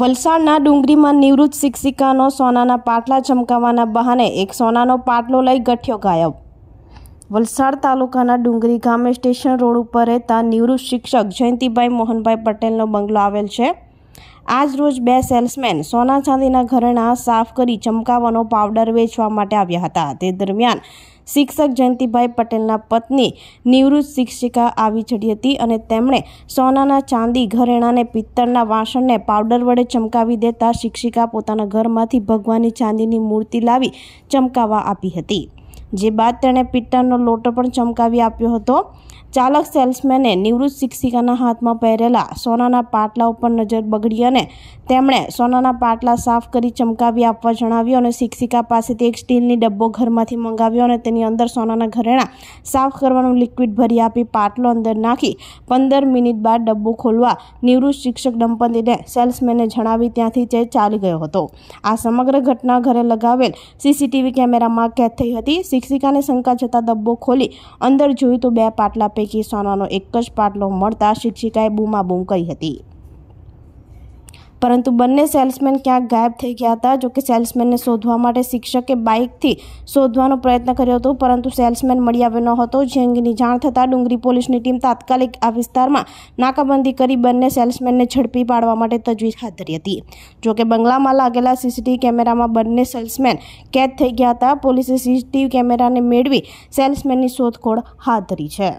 વલસાડના ડુંગરીમાં નિવૃત્ત શિક્ષિકાનો સોનાના પાટલા ચમકાવવાના બહાને એક સોનાનો પાટલો લઈ ગઠ્યો ગાયબ વલસાડ તાલુકાના ડુંગરી ગામે સ્ટેશન રોડ ઉપર રહેતા નિવૃત્ત શિક્ષક જયંતિભાઈ મોહનભાઈ પટેલનો બંગલો આવેલ છે આજ રોજ બે સેલ્સમેન સોના ચાંદીના ઘરેણા સાફ કરી ચમકાવાનો પાવડર વેચવા માટે આવ્યા હતા તે દરમિયાન શિક્ષક જયંતિભાઈ પટેલના પત્ની નિવૃત્ત શિક્ષિકા આવી ચડી હતી અને તેમણે સોનાના ચાંદી ઘરેણાને પિત્તળના વાસણને પાવડર વડે ચમકાવી દેતા શિક્ષિકા પોતાના ઘરમાંથી ભગવાનની ચાંદીની મૂર્તિ લાવી ચમકાવા આપી હતી જે બાદ તેણે પિત્તળનો લોટો પણ ચમકાવી આપ્યો હતો ચાલક સેલ્સમેને નિવૃત્ત શિક્ષિકાના હાથમાં પહેરેલા સોનાના પાટલા ઉપર નજર બગડી અને તેમણે સોનાના પાટલા સાફ કરી ચમકાવી આપવા જણાવ્યું અને શિક્ષિકા પાસેથી એક સ્ટીલની ડબ્બો ઘરમાંથી મંગાવ્યો અને તેની અંદર સોનાના ઘરેણાં સાફ કરવાનું લિક્વિડ ભરી આપી પાટલો અંદર નાખી પંદર મિનિટ બાદ ડબ્બો ખોલવા નિવૃત્ત શિક્ષક દંપતીને સેલ્સમેને જણાવી ત્યાંથી તે ચાલી ગયો હતો આ સમગ્ર ઘટના ઘરે લગાવેલ સીસીટીવી કેમેરામાં કેદ થઈ હતી શિક્ષિકાને શંકા જતાં ડબ્બો ખોલી અંદર જોયું તો બે પાટલા પૈકી સોનાનો એક જ પાટલો મળતા શિક્ષિકાએ બૂમાબૂમ કરી હતી પરંતુ બંને સેલ્સમેન ક્યાંક ગાયબ થઈ ગયા હતા જોકે સેલ્સમેનને શોધવા માટે શિક્ષકે બાઇકથી શોધવાનો પ્રયત્ન કર્યો હતો પરંતુ સેલ્સમેન મળી આવ્યો ન હતો જે અંગેની જાણ થતાં ડુંગરી પોલીસની ટીમ તાત્કાલિક આ વિસ્તારમાં નાકાબંધી કરી બંને સેલ્સમેનને ઝડપી પાડવા માટે તજવીજ હાથ ધરી હતી જોકે બંગલામાં લાગેલા સીસીટીવી કેમેરામાં બંને સેલ્સમેન કેદ થઈ ગયા હતા પોલીસે સીસીટીવી કેમેરાને મેળવી સેલ્સમેનની શોધખોળ હાથ ધરી છે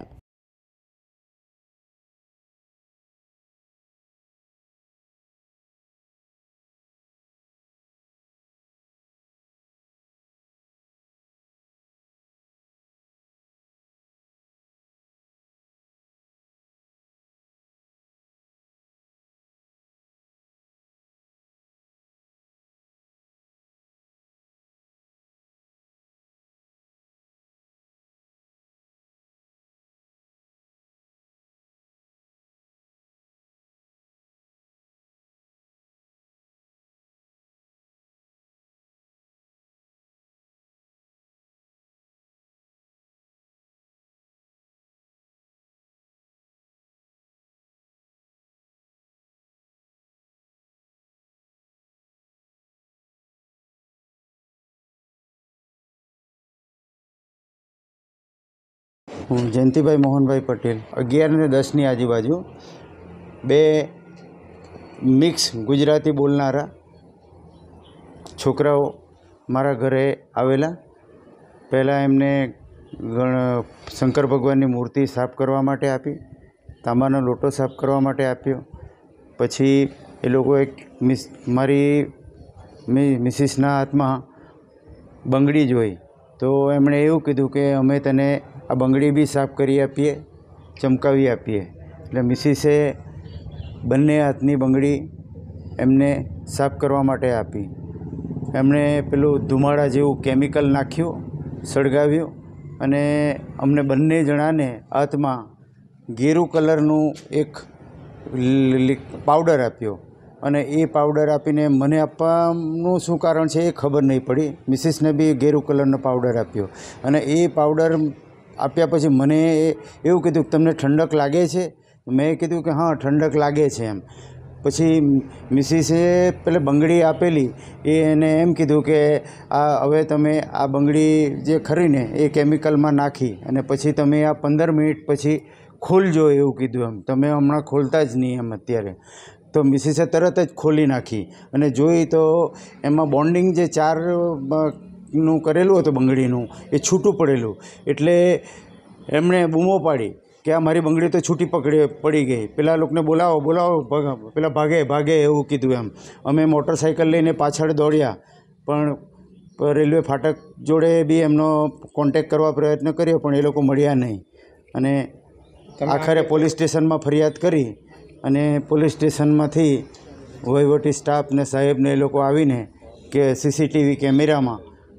હું જયંતિભાઈ મોહનભાઈ પટેલ અગિયાર ને દસની આજુબાજુ બે મિક્સ ગુજરાતી બોલનારા છોકરાઓ મારા ઘરે આવેલા પહેલાં એમને શંકર ભગવાનની મૂર્તિ સાફ કરવા માટે આપી તાંબાનો લોટો સાફ કરવા માટે આપ્યો પછી એ લોકો એક મિસ મારી મિસિસના હાથમાં બંગડી જોઈ તો એમણે એવું કીધું કે અમે તને આ બંગડી બી સાફ કરી આપીએ ચમકાવી આપીએ એટલે મિસિસે બંને હાથની બંગડી એમને સાફ કરવા માટે આપી એમણે પેલું ધુમાડા જેવું કેમિકલ નાખ્યું સળગાવ્યું અને અમને બંને જણાને હાથમાં ગેરુ કલરનું એક પાવડર આપ્યો અને એ પાવડર આપીને મને આપવાનું શું કારણ છે એ ખબર નહીં પડી મિસિસને બી ગેરુ કલરનો પાવડર આપ્યો અને એ પાવડર આપ્યા પછી મને એવું કીધું કે તમને ઠંડક લાગે છે મેં કીધું કે હા ઠંડક લાગે છે એમ પછી મિસિસે પેલે બંગડી આપેલી એ એને એમ કીધું કે આ હવે તમે આ બંગડી જે ખરીને એ કેમિકલમાં નાખી અને પછી તમે આ પંદર મિનિટ પછી ખોલજો એવું કીધું એમ તમે હમણાં ખોલતા જ નહીં એમ અત્યારે તો મિસિસે તરત જ ખોલી નાખી અને જોઈ તો એમાં બોન્ડિંગ જે ચાર નું કરેલું હતું બંગડીનું એ છૂટું પડેલું એટલે એમણે બૂમો પાડી કે આ મારી બંગડી તો છૂટી પકડી પડી ગઈ પેલા લોકોને બોલાવો બોલાવો પેલા ભાગે ભાગે એવું કીધું એમ અમે મોટરસાઇકલ લઈને પાછળ દોડ્યા પણ રેલવે ફાટક જોડે બી એમનો કોન્ટેક કરવા પ્રયત્ન કર્યો પણ એ લોકો મળ્યા નહીં અને આખરે પોલીસ સ્ટેશનમાં ફરિયાદ કરી અને પોલીસ સ્ટેશનમાંથી વહીવટી સ્ટાફ ને સાહેબને એ લોકો આવીને કે સીસીટીવી કેમેરામાં